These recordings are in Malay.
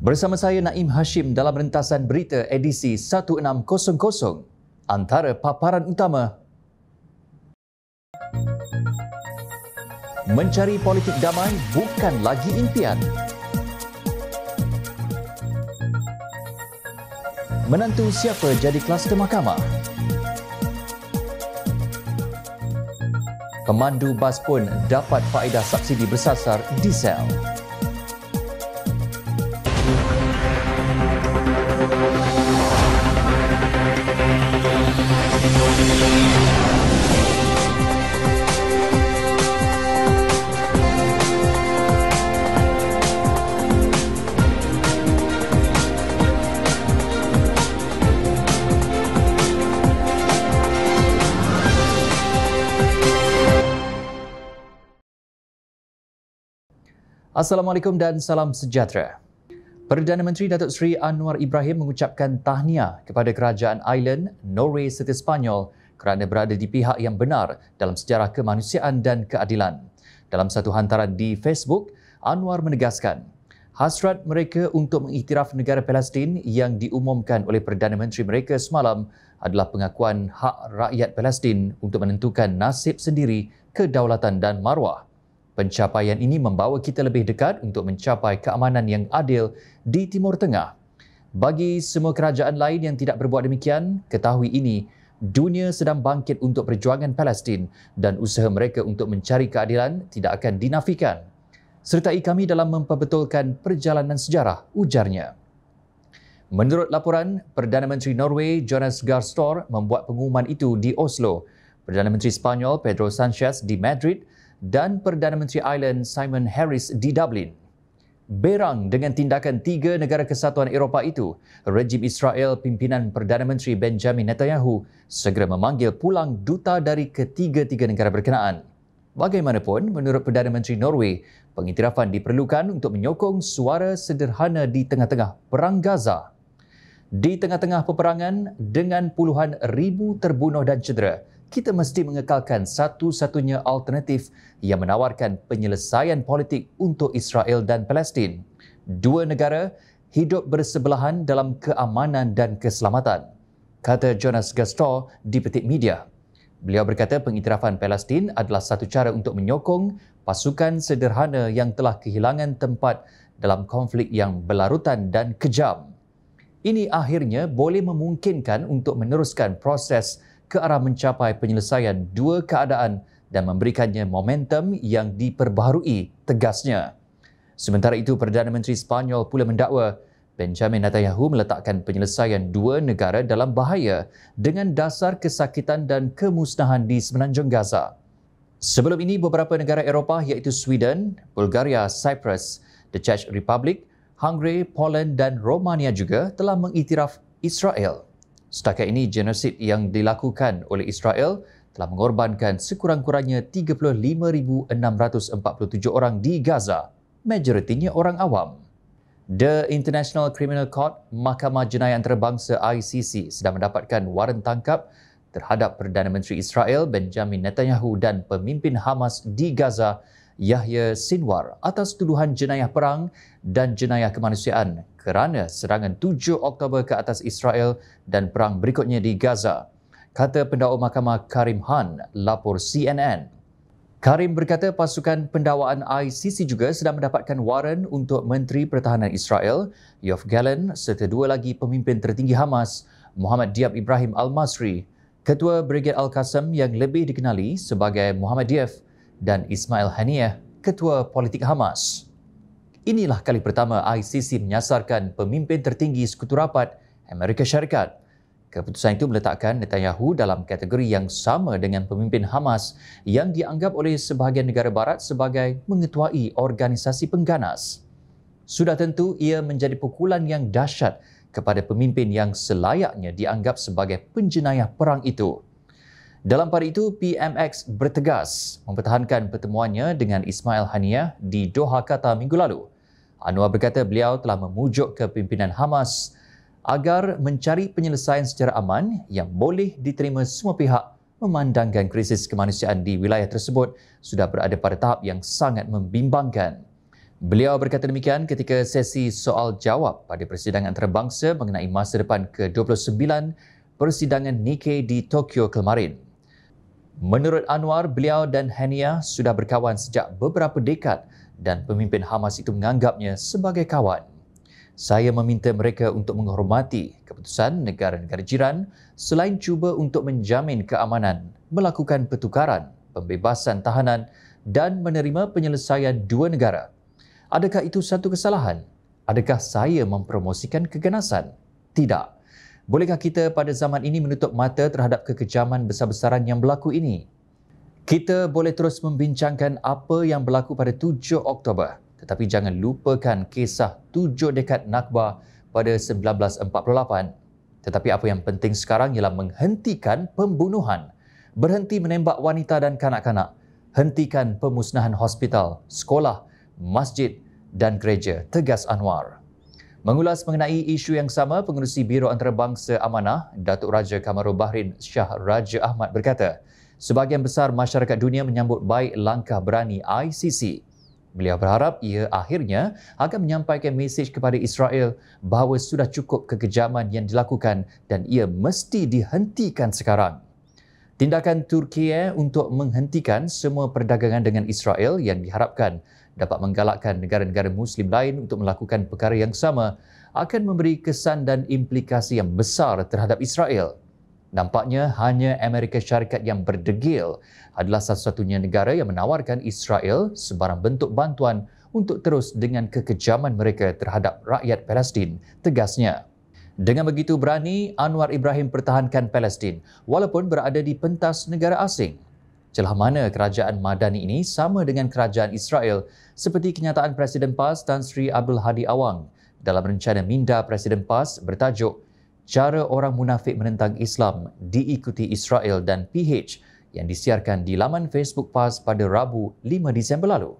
Bersama saya Naim Hashim dalam rentasan berita edisi 1600 antara paparan utama. Mencari politik damai bukan lagi impian. Menantu siapa jadi kluster mahkamah? Pemandu bas pun dapat faedah subsidi bersasar di sel. Diesel. Assalamualaikum dan salam sejahtera. Perdana Menteri Datuk Seri Anwar Ibrahim mengucapkan tahniah kepada Kerajaan Ireland, Norway serta Sepanyol kerana berada di pihak yang benar dalam sejarah kemanusiaan dan keadilan. Dalam satu hantaran di Facebook, Anwar menegaskan hasrat mereka untuk mengiktiraf negara Palestin yang diumumkan oleh Perdana Menteri mereka semalam adalah pengakuan hak rakyat Palestin untuk menentukan nasib sendiri, kedaulatan dan maruah. Pencapaian ini membawa kita lebih dekat untuk mencapai keamanan yang adil di Timur Tengah. Bagi semua kerajaan lain yang tidak berbuat demikian, ketahui ini, dunia sedang bangkit untuk perjuangan Palestin dan usaha mereka untuk mencari keadilan tidak akan dinafikan. Sertai kami dalam memperbetulkan perjalanan sejarah, ujarnya. Menurut laporan, Perdana Menteri Norway Jonas Garstor membuat pengumuman itu di Oslo. Perdana Menteri Spanyol Pedro Sanchez di Madrid dan Perdana Menteri Ireland Simon Harris di Dublin. Berang dengan tindakan tiga negara kesatuan Eropah itu, rejim Israel pimpinan Perdana Menteri Benjamin Netanyahu segera memanggil pulang duta dari ketiga-tiga negara berkenaan. Bagaimanapun, menurut Perdana Menteri Norway, pengiktirafan diperlukan untuk menyokong suara sederhana di tengah-tengah Perang Gaza. Di tengah-tengah peperangan, dengan puluhan ribu terbunuh dan cedera, kita mesti mengekalkan satu-satunya alternatif yang menawarkan penyelesaian politik untuk Israel dan Palestin. Dua negara hidup bersebelahan dalam keamanan dan keselamatan, kata Jonas Gastor di Petit Media. Beliau berkata pengiktirafan Palestin adalah satu cara untuk menyokong pasukan sederhana yang telah kehilangan tempat dalam konflik yang berlarutan dan kejam. Ini akhirnya boleh memungkinkan untuk meneruskan proses ke arah mencapai penyelesaian dua keadaan dan memberikannya momentum yang diperbaharui tegasnya. Sementara itu, Perdana Menteri Spanyol pula mendakwa Benjamin Netanyahu meletakkan penyelesaian dua negara dalam bahaya dengan dasar kesakitan dan kemusnahan di semenanjung Gaza. Sebelum ini, beberapa negara Eropah iaitu Sweden, Bulgaria, Cyprus, the Czech Republic, Hungary, Poland dan Romania juga telah mengiktiraf Israel. Setakat ini genosid yang dilakukan oleh Israel telah mengorbankan sekurang-kurangnya 35,647 orang di Gaza, majoritinya orang awam. The International Criminal Court, Mahkamah Jenayah Antarabangsa ICC sedang mendapatkan waran tangkap terhadap Perdana Menteri Israel Benjamin Netanyahu dan pemimpin Hamas di Gaza, Yahya Sinwar atas tuduhan jenayah perang dan jenayah kemanusiaan kerana serangan 7 Oktober ke atas Israel dan perang berikutnya di Gaza. Kata pendakwa mahkamah Karim Han, lapor CNN. Karim berkata pasukan pendakwaan ICC juga sedang mendapatkan waran untuk Menteri Pertahanan Israel, Yoav Gallant serta dua lagi pemimpin tertinggi Hamas, Muhammad Diab Ibrahim Al-Masri, Ketua Brigade Al-Qassam yang lebih dikenali sebagai Muhammad Diab dan Ismail Haniyeh, Ketua Politik Hamas. Inilah kali pertama ICC menyasarkan pemimpin tertinggi sekutu rapat Amerika Syarikat. Keputusan itu meletakkan Netanyahu dalam kategori yang sama dengan pemimpin Hamas yang dianggap oleh sebahagian negara barat sebagai mengetuai organisasi pengganas. Sudah tentu ia menjadi pukulan yang dahsyat kepada pemimpin yang selayaknya dianggap sebagai penjenayah perang itu. Dalam pada itu, PMX bertegas mempertahankan pertemuannya dengan Ismail Haniyah di Doha, Qatar minggu lalu. Anwar berkata beliau telah memujuk kepimpinan Hamas agar mencari penyelesaian secara aman yang boleh diterima semua pihak memandangkan krisis kemanusiaan di wilayah tersebut sudah berada pada tahap yang sangat membimbangkan. Beliau berkata demikian ketika sesi soal jawab pada persidangan antarabangsa mengenai masa depan ke-29 persidangan Nikkei di Tokyo kemarin. Menurut Anwar, beliau dan Hania sudah berkawan sejak beberapa dekad dan pemimpin Hamas itu menganggapnya sebagai kawan. Saya meminta mereka untuk menghormati keputusan negara-negara jiran selain cuba untuk menjamin keamanan, melakukan pertukaran, pembebasan tahanan dan menerima penyelesaian dua negara. Adakah itu satu kesalahan? Adakah saya mempromosikan keganasan? Tidak. Bolehkah kita pada zaman ini menutup mata terhadap kekejaman besar-besaran yang berlaku ini? Kita boleh terus membincangkan apa yang berlaku pada 7 Oktober. Tetapi jangan lupakan kisah 7 dekad Nakba pada 1948. Tetapi apa yang penting sekarang ialah menghentikan pembunuhan. Berhenti menembak wanita dan kanak-kanak. Hentikan pemusnahan hospital, sekolah, masjid dan gereja. Tegas Anwar. Mengulas mengenai isu yang sama, Pengurusi Biro Antarabangsa Amanah, Datuk Raja Kamarul Bahrain Syah Raja Ahmad berkata, sebahagian besar masyarakat dunia menyambut baik langkah berani ICC. Beliau berharap ia akhirnya akan menyampaikan mesej kepada Israel bahawa sudah cukup kekejaman yang dilakukan dan ia mesti dihentikan sekarang. Tindakan Turki eh, untuk menghentikan semua perdagangan dengan Israel yang diharapkan dapat menggalakkan negara-negara Muslim lain untuk melakukan perkara yang sama akan memberi kesan dan implikasi yang besar terhadap Israel. Nampaknya hanya Amerika Syarikat yang berdegil adalah satu-satunya negara yang menawarkan Israel sebarang bentuk bantuan untuk terus dengan kekejaman mereka terhadap rakyat Palestin, tegasnya. Dengan begitu berani, Anwar Ibrahim pertahankan Palestin walaupun berada di pentas negara asing. Celah mana kerajaan Madani ini sama dengan kerajaan Israel seperti kenyataan Presiden PAS Tan Sri Abdul Hadi Awang dalam rencana minda Presiden PAS bertajuk cara orang munafik menentang Islam diikuti Israel dan PH yang disiarkan di laman Facebook PAS pada Rabu 5 Disember lalu.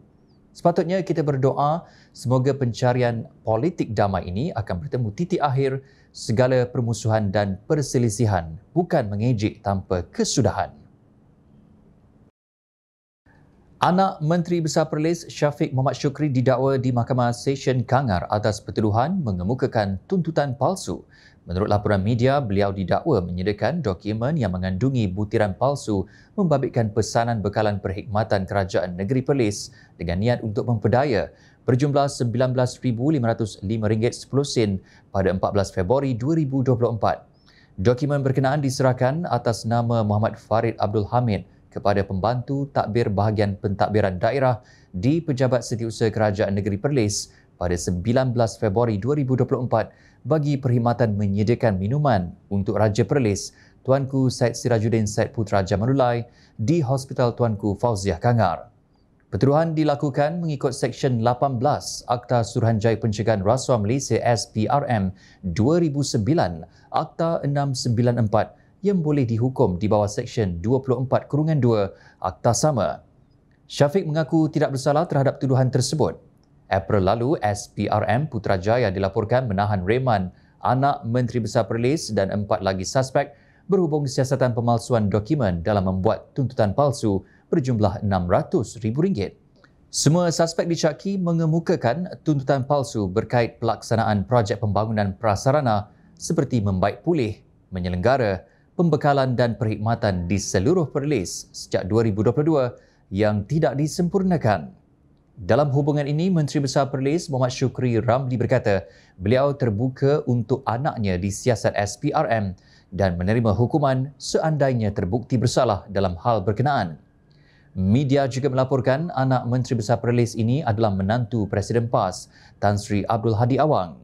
Sepatutnya kita berdoa semoga pencarian politik damai ini akan bertemu titik akhir segala permusuhan dan perselisihan bukan mengejek tanpa kesudahan. Anak Menteri Besar Perlis Syafiq Mohamad Syukri didakwa di Mahkamah Session Kangar atas pertuduhan mengemukakan tuntutan palsu Menurut laporan media, beliau didakwa menyediakan dokumen yang mengandungi butiran palsu membabitkan pesanan bekalan perkhidmatan kerajaan negeri Perlis dengan niat untuk memperdaya berjumlah RM19,505.10 pada 14 Februari 2024. Dokumen berkenaan diserahkan atas nama Muhammad Farid Abdul Hamid kepada pembantu takbir bahagian pentadbiran daerah di Pejabat Setiausaha Kerajaan Negeri Perlis pada 19 Februari 2024 bagi perkhidmatan menyediakan minuman untuk Raja Perlis Tuanku Syed Sirajuddin Syed Putra Jamalulai di Hospital Tuanku Fauziah Kangar. Pertuduhan dilakukan mengikut Seksyen 18 Akta Suruhanjaya Pencegahan Rasuah Malaysia SPRM 2009 Akta 694 yang boleh dihukum di bawah Seksyen 24 Kurungan 2 Akta Sama. Syafiq mengaku tidak bersalah terhadap tuduhan tersebut April lalu, SPRM Putrajaya dilaporkan menahan Rehman, anak Menteri Besar Perlis dan empat lagi suspek berhubung siasatan pemalsuan dokumen dalam membuat tuntutan palsu berjumlah RM600,000. Semua suspek dicaki mengemukakan tuntutan palsu berkait pelaksanaan projek pembangunan prasarana seperti membaik pulih, menyelenggara, pembekalan dan perkhidmatan di seluruh Perlis sejak 2022 yang tidak disempurnakan. Dalam hubungan ini, Menteri Besar Perlis Muhammad Syukri Ramli berkata beliau terbuka untuk anaknya disiasat SPRM dan menerima hukuman seandainya terbukti bersalah dalam hal berkenaan. Media juga melaporkan anak Menteri Besar Perlis ini adalah menantu Presiden PAS, Tan Sri Abdul Hadi Awang.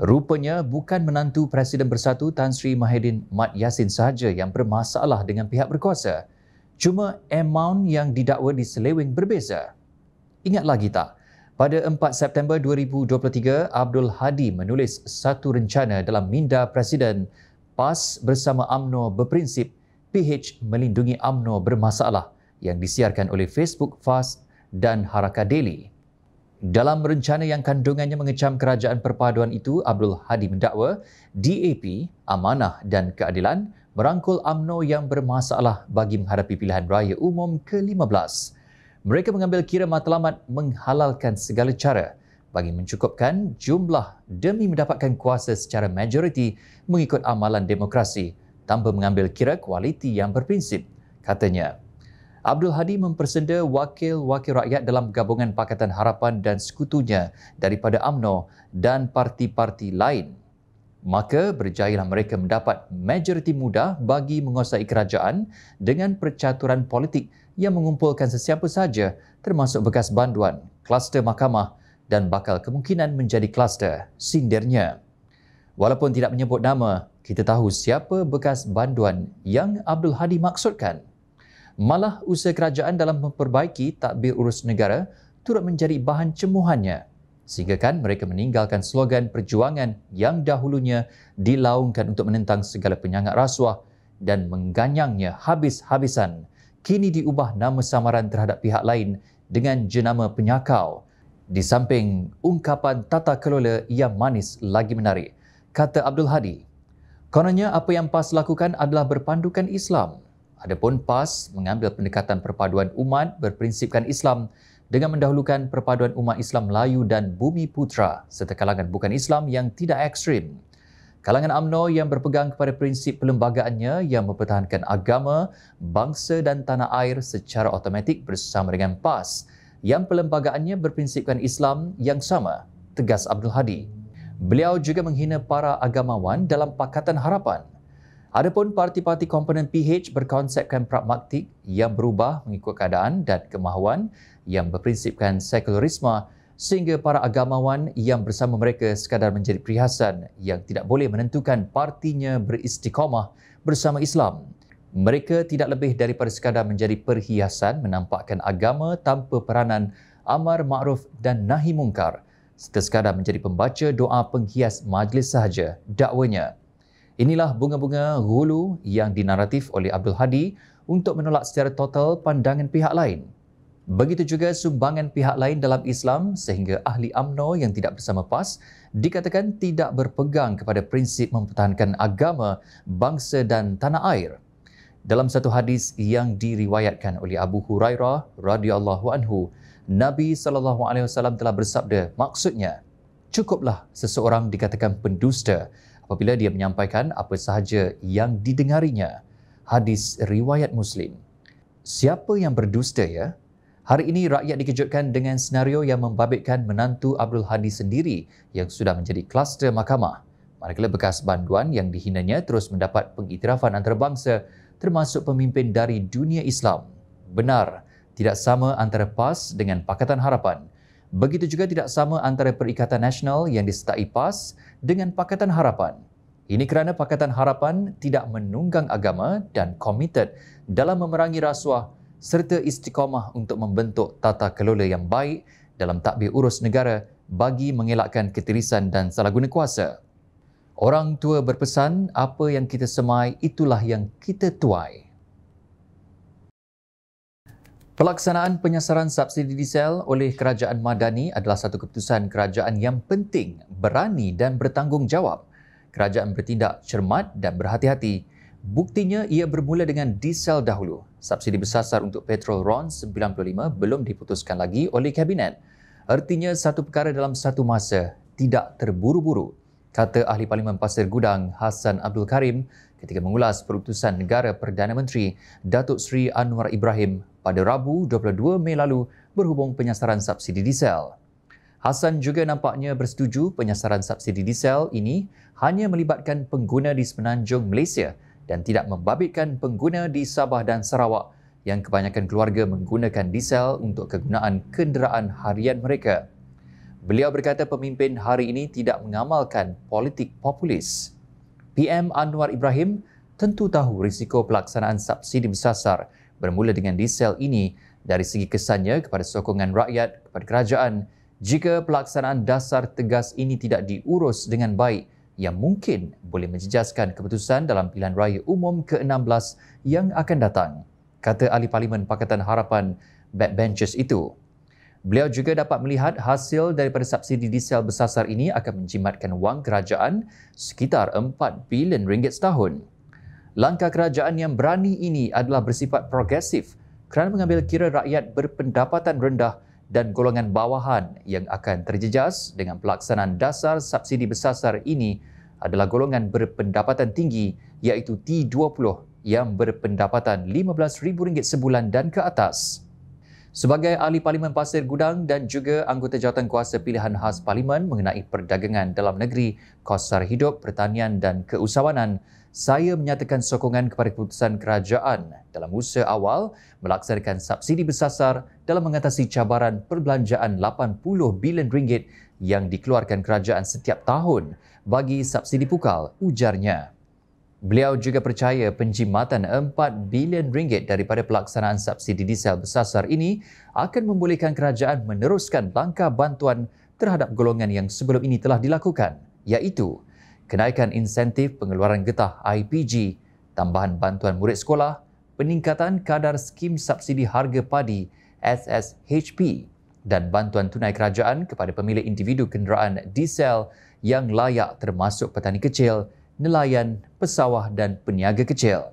Rupanya, bukan menantu Presiden Bersatu Tan Sri Mahidin Mat Yassin sahaja yang bermasalah dengan pihak berkuasa. Cuma amount yang didakwa di seleweng berbeza. Ingat lagi tak? Pada 4 September 2023, Abdul Hadi menulis satu rencana dalam minda Presiden PAS bersama UMNO berprinsip PH melindungi UMNO bermasalah yang disiarkan oleh Facebook FAS dan Haraka Daily. Dalam rencana yang kandungannya mengecam kerajaan perpaduan itu, Abdul Hadi mendakwa DAP, Amanah dan Keadilan merangkul UMNO yang bermasalah bagi menghadapi pilihan raya umum ke-15. Mereka mengambil kira matlamat menghalalkan segala cara bagi mencukupkan jumlah demi mendapatkan kuasa secara majoriti mengikut amalan demokrasi tanpa mengambil kira kualiti yang berprinsip, katanya. Abdul Hadi mempersenda wakil-wakil rakyat dalam gabungan Pakatan Harapan dan sekutunya daripada AMNO dan parti-parti lain. Maka berjayalah mereka mendapat majoriti mudah bagi menguasai kerajaan dengan percaturan politik yang mengumpulkan sesiapa saja termasuk bekas banduan, kluster mahkamah dan bakal kemungkinan menjadi kluster, sindirnya. Walaupun tidak menyebut nama, kita tahu siapa bekas banduan yang Abdul Hadi maksudkan. Malah usaha kerajaan dalam memperbaiki takbir urus negara turut menjadi bahan cemuhannya. Sehingga kan mereka meninggalkan slogan perjuangan yang dahulunya dilaungkan untuk menentang segala penyangat rasuah dan mengganyangnya habis-habisan kini diubah nama samaran terhadap pihak lain dengan jenama penyakau. Di samping ungkapan tata kelola yang manis lagi menarik, kata Abdul Hadi, kononnya apa yang PAS lakukan adalah berpandukan Islam. Adapun PAS mengambil pendekatan perpaduan umat berprinsipkan Islam dengan mendahulukan perpaduan umat Islam Melayu dan Bumi Putra serta kalangan bukan Islam yang tidak ekstrim. Kalangan AMNO yang berpegang kepada prinsip perlembagaannya yang mempertahankan agama, bangsa dan tanah air secara automatik bersama dengan PAS yang perlembagaannya berprinsipkan Islam yang sama, tegas Abdul Hadi. Beliau juga menghina para agamawan dalam Pakatan Harapan. Adapun parti-parti komponen PH berkonsepkan pragmatik yang berubah mengikut keadaan dan kemahuan yang berprinsipkan sekularisme sehingga para agamawan yang bersama mereka sekadar menjadi perhiasan yang tidak boleh menentukan partinya beristiqamah bersama Islam. Mereka tidak lebih daripada sekadar menjadi perhiasan menampakkan agama tanpa peranan amar ma'ruf dan nahi mungkar serta sekadar menjadi pembaca doa penghias majlis sahaja dakwanya. Inilah bunga-bunga gulu yang dinaratif oleh Abdul Hadi untuk menolak secara total pandangan pihak lain. Begitu juga sumbangan pihak lain dalam Islam sehingga ahli amno yang tidak bersama PAS dikatakan tidak berpegang kepada prinsip mempertahankan agama, bangsa dan tanah air. Dalam satu hadis yang diriwayatkan oleh Abu Hurairah radhiyallahu anhu, Nabi sallallahu alaihi wasallam telah bersabda, maksudnya cukuplah seseorang dikatakan pendusta apabila dia menyampaikan apa sahaja yang didengarinya. Hadis riwayat Muslim. Siapa yang berdusta ya? Hari ini rakyat dikejutkan dengan senario yang membabitkan menantu Abdul Hadi sendiri yang sudah menjadi kluster mahkamah. Manakala bekas banduan yang dihinanya terus mendapat pengiktirafan antarabangsa termasuk pemimpin dari dunia Islam. Benar, tidak sama antara PAS dengan Pakatan Harapan. Begitu juga tidak sama antara Perikatan Nasional yang disertai PAS dengan Pakatan Harapan. Ini kerana Pakatan Harapan tidak menunggang agama dan komited dalam memerangi rasuah serta istiqamah untuk membentuk tata kelola yang baik dalam takbir urus negara bagi mengelakkan ketirisan dan salah guna kuasa. Orang tua berpesan, apa yang kita semai itulah yang kita tuai. Pelaksanaan penyasaran subsidi diesel oleh Kerajaan Madani adalah satu keputusan kerajaan yang penting, berani dan bertanggungjawab. Kerajaan bertindak cermat dan berhati-hati Buktinya ia bermula dengan diesel dahulu. Subsidi bersasar untuk petrol RON 95 belum diputuskan lagi oleh kabinet. Artinya satu perkara dalam satu masa tidak terburu-buru, kata Ahli Parlimen Pasir Gudang Hassan Abdul Karim ketika mengulas perutusan negara Perdana Menteri Datuk Seri Anwar Ibrahim pada Rabu 22 Mei lalu berhubung penyasaran subsidi diesel. Hassan juga nampaknya bersetuju penyasaran subsidi diesel ini hanya melibatkan pengguna di semenanjung Malaysia dan tidak membabitkan pengguna di Sabah dan Sarawak yang kebanyakan keluarga menggunakan diesel untuk kegunaan kenderaan harian mereka. Beliau berkata pemimpin hari ini tidak mengamalkan politik populis. PM Anwar Ibrahim tentu tahu risiko pelaksanaan subsidi bersasar bermula dengan diesel ini dari segi kesannya kepada sokongan rakyat kepada kerajaan jika pelaksanaan dasar tegas ini tidak diurus dengan baik yang mungkin boleh menjejaskan keputusan dalam pilihan raya umum ke-16 yang akan datang, kata ahli parlimen Pakatan Harapan backbenchers itu. Beliau juga dapat melihat hasil daripada subsidi diesel bersasar ini akan menjimatkan wang kerajaan sekitar 4 bilion ringgit setahun. Langkah kerajaan yang berani ini adalah bersifat progresif kerana mengambil kira rakyat berpendapatan rendah dan golongan bawahan yang akan terjejas dengan pelaksanaan dasar subsidi bersasar ini adalah golongan berpendapatan tinggi iaitu T20 yang berpendapatan RM15,000 sebulan dan ke atas. Sebagai ahli Parlimen Pasir Gudang dan juga anggota jawatan kuasa pilihan khas Parlimen mengenai perdagangan dalam negeri, kos sara hidup, pertanian dan keusahawanan, saya menyatakan sokongan kepada keputusan kerajaan dalam usaha awal melaksanakan subsidi bersasar dalam mengatasi cabaran perbelanjaan 80 bilion ringgit yang dikeluarkan kerajaan setiap tahun bagi subsidi pukal ujarnya. Beliau juga percaya penjimatan 4 bilion ringgit daripada pelaksanaan subsidi diesel bersasar ini akan membolehkan kerajaan meneruskan langkah bantuan terhadap golongan yang sebelum ini telah dilakukan iaitu kenaikan insentif pengeluaran getah IPG, tambahan bantuan murid sekolah, peningkatan kadar skim subsidi harga padi SSHP dan bantuan tunai kerajaan kepada pemilik individu kenderaan diesel yang layak termasuk petani kecil, nelayan, pesawah dan peniaga kecil.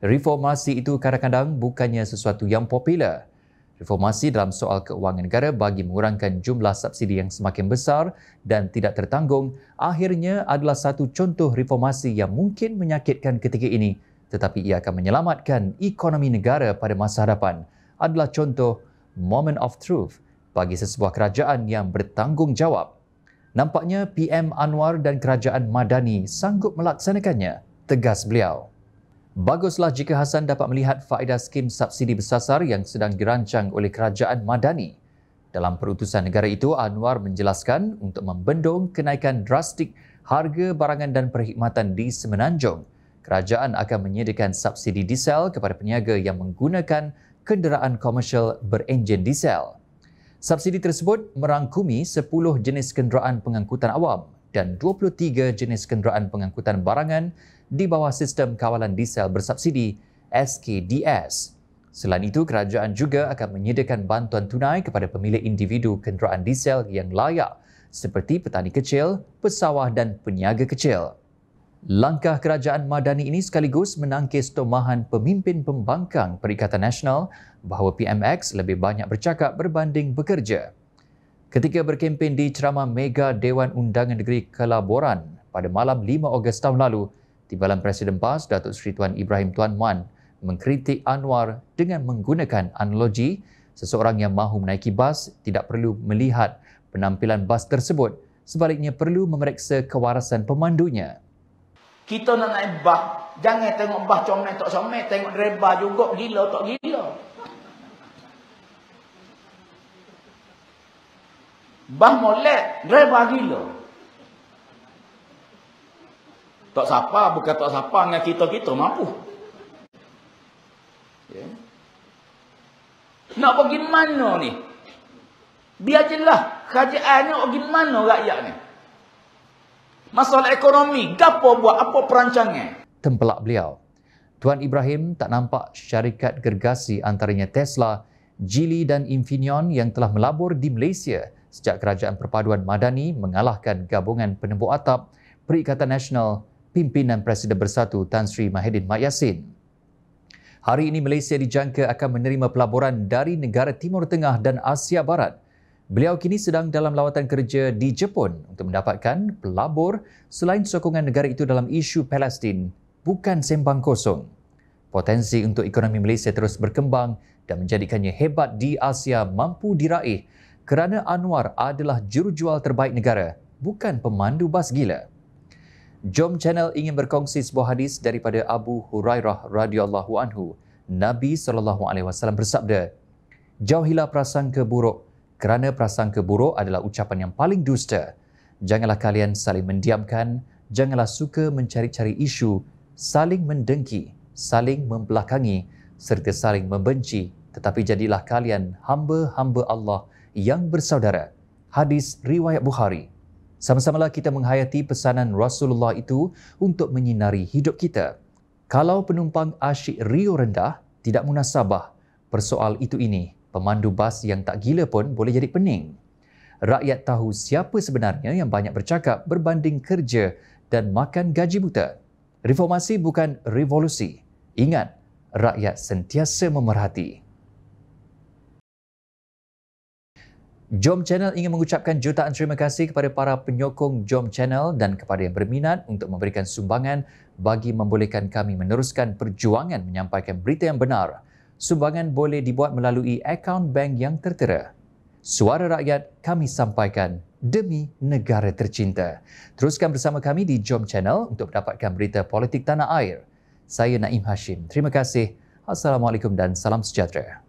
Reformasi itu kadang-kadang bukannya sesuatu yang popular reformasi dalam soal keuangan negara bagi mengurangkan jumlah subsidi yang semakin besar dan tidak tertanggung akhirnya adalah satu contoh reformasi yang mungkin menyakitkan ketika ini tetapi ia akan menyelamatkan ekonomi negara pada masa hadapan adalah contoh moment of truth bagi sesebuah kerajaan yang bertanggungjawab. Nampaknya PM Anwar dan kerajaan Madani sanggup melaksanakannya, tegas beliau. Baguslah jika Hasan dapat melihat faedah skim subsidi bersasar yang sedang dirancang oleh kerajaan Madani. Dalam perutusan negara itu, Anwar menjelaskan untuk membendung kenaikan drastik harga barangan dan perkhidmatan di Semenanjung, kerajaan akan menyediakan subsidi diesel kepada peniaga yang menggunakan kenderaan komersial berenjin diesel. Subsidi tersebut merangkumi 10 jenis kenderaan pengangkutan awam – melibatkan 23 jenis kenderaan pengangkutan barangan di bawah sistem kawalan diesel bersubsidi SKDS. Selain itu, kerajaan juga akan menyediakan bantuan tunai kepada pemilik individu kenderaan diesel yang layak seperti petani kecil, pesawah dan peniaga kecil. Langkah kerajaan Madani ini sekaligus menangkis tomahan pemimpin pembangkang Perikatan Nasional bahawa PMX lebih banyak bercakap berbanding bekerja. Ketika berkempen di ceramah Mega Dewan Undangan Negeri Kelaboran pada malam 5 Ogos tahun lalu, Timbalan Presiden PAS Datuk Seri Tuan Ibrahim Tuan Man mengkritik Anwar dengan menggunakan analogi seseorang yang mahu menaiki bas tidak perlu melihat penampilan bas tersebut sebaliknya perlu memeriksa kewarasan pemandunya. Kita nak naik bas, jangan tengok bas comel tak comel, tengok dreba juga gila tak gila. Bah molek, dia bagi lo. Tak siapa, bukan tak siapa dengan kita-kita, mampu. Ya. Nak pergi mana ni? Biar je lah, kerajaan ni pergi mana rakyat ni? Masalah ekonomi, gapo buat, apa perancangnya? Tempelak beliau. Tuan Ibrahim tak nampak syarikat gergasi antaranya Tesla, Geely dan Infineon yang telah melabur di Malaysia sejak kerajaan perpaduan Madani mengalahkan gabungan penembuk atap Perikatan Nasional Pimpinan Presiden Bersatu Tan Sri Mahathir Mak Yassin. Hari ini Malaysia dijangka akan menerima pelaburan dari negara Timur Tengah dan Asia Barat. Beliau kini sedang dalam lawatan kerja di Jepun untuk mendapatkan pelabur selain sokongan negara itu dalam isu Palestin bukan sembang kosong. Potensi untuk ekonomi Malaysia terus berkembang dan menjadikannya hebat di Asia mampu diraih kerana Anwar adalah jurujual terbaik negara, bukan pemandu bas gila. Jom Channel ingin berkongsi sebuah hadis daripada Abu Hurairah radhiyallahu anhu. Nabi sallallahu alaihi wasallam bersabda, "Jauhilah prasangka buruk, kerana prasangka buruk adalah ucapan yang paling dusta. Janganlah kalian saling mendiamkan, janganlah suka mencari-cari isu, saling mendengki, saling membelakangi serta saling membenci, tetapi jadilah kalian hamba-hamba Allah." yang bersaudara. Hadis riwayat Bukhari. Sama-samalah kita menghayati pesanan Rasulullah itu untuk menyinari hidup kita. Kalau penumpang asyik rio rendah, tidak munasabah persoal itu ini. Pemandu bas yang tak gila pun boleh jadi pening. Rakyat tahu siapa sebenarnya yang banyak bercakap berbanding kerja dan makan gaji buta. Reformasi bukan revolusi. Ingat, rakyat sentiasa memerhati. Jom Channel ingin mengucapkan jutaan terima kasih kepada para penyokong Jom Channel dan kepada yang berminat untuk memberikan sumbangan bagi membolehkan kami meneruskan perjuangan menyampaikan berita yang benar. Sumbangan boleh dibuat melalui akaun bank yang tertera. Suara rakyat kami sampaikan demi negara tercinta. Teruskan bersama kami di Jom Channel untuk mendapatkan berita politik tanah air. Saya Naim Hashim. Terima kasih. Assalamualaikum dan salam sejahtera.